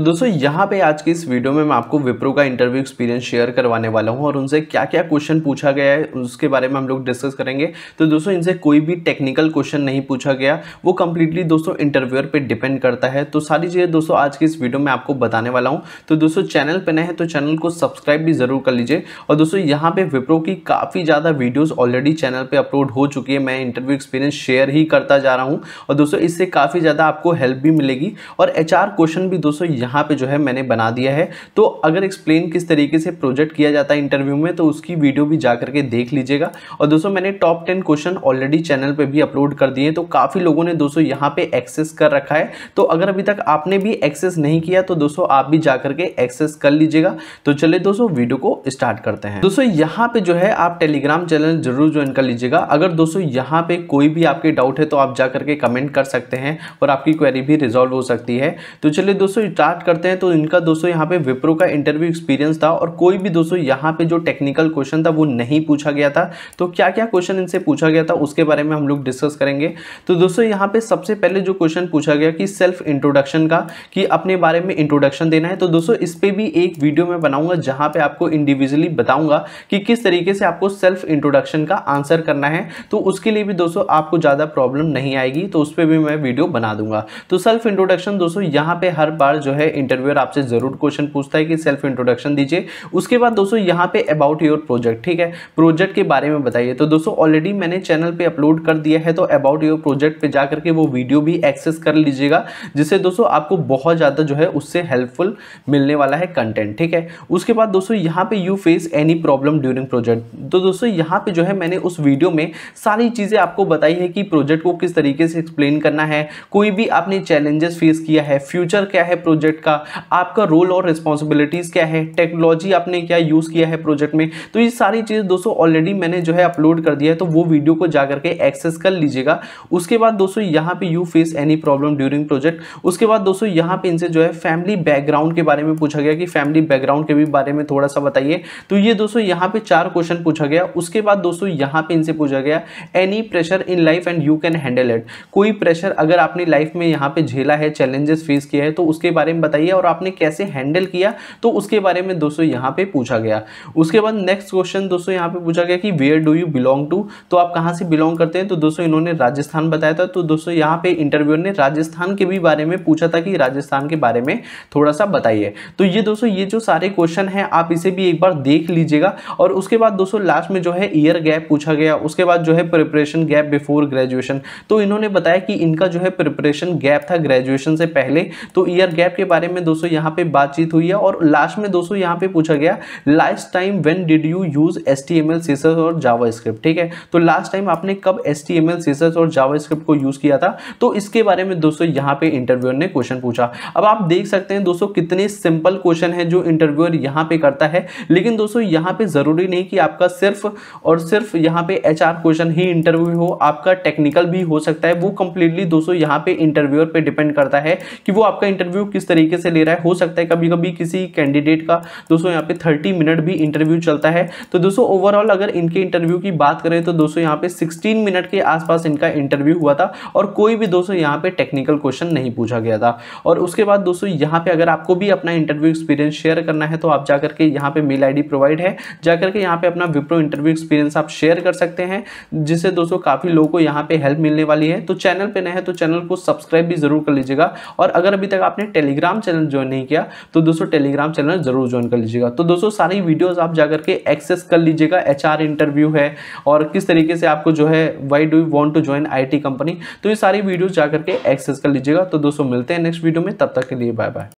तो दोस्तों यहाँ पे आज की इस वीडियो में मैं आपको विप्रो का इंटरव्यू एक्सपीरियंस शेयर करवाने वाला हूँ और उनसे क्या क्या क्वेश्चन पूछा गया है उसके बारे में हम लोग डिस्कस करेंगे तो दोस्तों इनसे कोई भी टेक्निकल क्वेश्चन नहीं पूछा गया वो कम्प्लीटली दोस्तों इंटरव्यूअर पर डिपेंड करता है तो सारी चीज़ें दोस्तों आज की इस वीडियो में आपको बताने वाला हूँ तो दोस्तों चैनल पर नए हैं तो चैनल को सब्सक्राइब भी ज़रूर कर लीजिए और दोस्तों यहाँ पर विप्रो की काफ़ी ज़्यादा वीडियोज़ ऑलरेडी चैनल पर अपलोड हो चुकी है मैं इंटरव्यू एक्सपीरियंस शेयर ही करता जा रहा हूँ और दोस्तों इससे काफ़ी ज़्यादा आपको हेल्प भी मिलेगी और एच क्वेश्चन भी दोस्तों यहाँ यहाँ पे जो है मैंने बना दिया है तो अगर एक्सप्लेन किस तरीके से प्रोजेक्ट किया जाता है इंटरव्यू में तो उसकी वीडियो भी जा करके देख लीजिएगा और दोस्तों मैंने top ten question already channel पर भी अपलोड कर दिए तो काफ़ी लोगों ने दोस्तों यहाँ पर एक्सेस कर रखा है तो अगर अभी तक आपने भी एक्सेस नहीं किया तो दोस्तों आप भी जा करके एक्सेस कर लीजिएगा तो चले दोस्तों वीडियो को स्टार्ट करते हैं दोस्तों यहाँ पर जो है आप टेलीग्राम चैनल जरूर ज्वाइन कर लीजिएगा अगर दोस्तों यहाँ पर कोई भी आपके डाउट है तो आप जा करके कमेंट कर सकते हैं और आपकी क्वेरी भी रिजॉल्व हो सकती है तो चलिए दोस्तों स्टार्ट स्टार्ट करते हैं तो इनका दोस्तों यहाँ पे विप्रो का इंटरव्यू एक्सपीरियंस था और कोई भी दोस्तों यहाँ पे जो टेक्निकल क्वेश्चन था वो नहीं पूछा गया था तो क्या क्या क्वेश्चन इनसे पूछा गया था उसके बारे में हम लोग डिस्कस करेंगे तो दोस्तों यहाँ पे सबसे पहले जो क्वेश्चन पूछा गया कि सेल्फ इंट्रोडक्शन का कि अपने बारे में इंट्रोडक्शन देना है तो दोस्तों इस पर भी एक वीडियो मैं बनाऊंगा जहाँ पे आपको इंडिविजुअली बताऊंगा कि किस तरीके से आपको सेल्फ इंट्रोडक्शन का आंसर करना है तो उसके लिए भी दोस्तों आपको ज़्यादा प्रॉब्लम नहीं आएगी तो उस पर भी मैं वीडियो बना दूंगा तो सेल्फ इंट्रोडक्शन दोस्तों यहाँ पे हर बार जो है इंटरव्यूअर आपसे ज़रूर क्वेश्चन पूछता है कि सेल्फ इंट्रोडक्शन दीजिए उसके बाद दोस्तों यहाँ पे अबाउट योर प्रोजेक्ट ठीक है प्रोजेक्ट के बारे में बताइए तो दोस्तों ऑलरेडी मैंने चैनल पे अपलोड कर दिया है तो अबाउट योर प्रोजेक्ट पे जा करके वो वीडियो भी एक्सेस कर लीजिएगा जिससे दोस्तों आपको बहुत ज़्यादा जो है उससे हेल्पफुल मिलने वाला है कंटेंट ठीक है उसके बाद दोस्तों यहाँ पर you face any problem during project तो दोस्तों यहाँ पर जो है मैंने उस वीडियो में सारी चीज़ें आपको बताई है कि प्रोजेक्ट को किस तरीके से एक्सप्लेन करना है कोई भी आपने चैलेंजेस फेस किया है फ्यूचर क्या है प्रोजेक्ट प्रोजेक्ट का आपका रोल और रिस्पॉन्सिबिलिटीज़ क्या है टेक्नोलॉजी आपने क्या यूज़ किया है प्रोजेक्ट में तो ये सारी चीज़ दोस्तों ऑलरेडी मैंने जो है अपलोड कर दिया है तो वो वीडियो को जाकर के एक्सेस कर लीजिएगा उसके बाद दोस्तों यहाँ पे you face any problem during project उसके बाद दोस्तों यहाँ पे इनसे जो है फैमिली बैकग्राउंड के बारे में पूछा गया कि फैमिली बैकग्राउंड के भी बारे में थोड़ा सा बताइए तो ये दोस्तों यहाँ पे चार क्वेश्चन पूछा गया उसके बाद दोस्तों यहाँ पे इनसे पूछा गया any pressure in life and you can handle it कोई प्रेशर अगर आपने लाइफ में यहाँ पे झेला है चैलेंजेस फेस किया है तो उसके बारे में बताइए और आपने कैसे हैंडल किया तो उसके बारे में दोस्तों यहाँ पे पूछा गया उसके बाद नेक्स्ट क्वेश्चन दोस्तों यहाँ पे पूछा गया कि where do you belong to तो आप कहाँ से बिलोंग करते हैं तो दोस्तों इन्होंने राजस्थान बताया था तो दोस्तों यहाँ पे इंटरव्यूअर ने राजस्थान के भी बारे में पूछा था कि राजस्थान के बारे में थोड़ा सा बताइए तो ये दोस्तों ये जो सारे क्वेश्चन हैं आप इसे भी एक बार देख लीजिएगा और उसके बाद दोस्तों लास्ट में जो है ईयर गैप पूछा गया उसके बाद जो है प्रिपरेशन गैप बिफोर ग्रेजुएशन तो इन्होंने बताया कि इनका जो है प्रिपरेशन गैप था ग्रेजुएशन से पहले तो ईयर गैप के बारे बारे में दोस्तों यहाँ पे बातचीत हुई है और लास्ट में दोस्तों यहाँ पे पूछा गया last time when did you use S T M L CSS और जावा स्क्रिप्ट ठीक है तो लास्ट टाइम आपने कब S T M L CSS और जावा स्क्रिप्ट को यूज किया था तो इसके बारे में दोस्तों यहाँ पे इंटरव्यूअर ने क्वेश्चन पूछा अब आप देख सकते हैं दोस्तों कितने सिंपल क्वेश्चन है जो इंटरव्यूअर यहाँ पे करता है लेकिन दोस्तों यहाँ पे जरूरी नहीं कि आपका सिर्फ और सिर्फ यहाँ पे एच क्वेश्चन ही इंटरव्यू हो आपका टेक्निकल भी हो सकता है वो कंप्लीटली दोस्तों यहाँ पे इंटरव्यूअर पर डिपेंड करता है कि वो आपका इंटरव्यू किस तरीके तरीके से ले रहा है हो सकता है कभी कभी किसी कैंडिडेट का दोस्तों यहाँ पे थर्टी मिनट भी इंटरव्यू चलता है तो दोस्तों ओवरऑल अगर इनके इंटरव्यू की बात करें तो दोस्तों यहाँ पे सिक्सटीन मिनट के आसपास इनका इंटरव्यू हुआ था और कोई भी दोस्तों यहाँ पे टेक्निकल क्वेश्चन नहीं पूछा गया था और उसके बाद दोस्तों यहाँ पे अगर आपको भी अपना इंटरव्यू एक्सपीरियंस शेयर करना है तो आप जाकर के यहाँ पे मेल आई प्रोवाइड है जाकर के यहाँ पे अपना विप्रो इंटरव्यू एक्सपीरियंस आप शेयर कर सकते हैं जिससे दोस्तों काफ़ी लोगों को यहाँ पे हेल्प मिलने वाली है तो चैनल पर नए हैं तो चैनल को सब्सक्राइब भी जरूर कर लीजिएगा और अगर अभी तक आपने टेलीग्राम टेलीग्राम चैनल ज्वाइन नहीं किया तो दोस्तों टेलीग्राम चैनल जरूर ज्वाइन कर लीजिएगा तो दोस्तों सारी वीडियोस आप जाकर के एक्सेस कर लीजिएगा एच इंटरव्यू है और किस तरीके से आपको जो है why do you want to join I company तो ये सारी वीडियोज़ जाकर के एक्सेस कर लीजिएगा तो दोस्तों मिलते हैं नेक्स्ट वीडियो में तब तक के लिए बाय बाय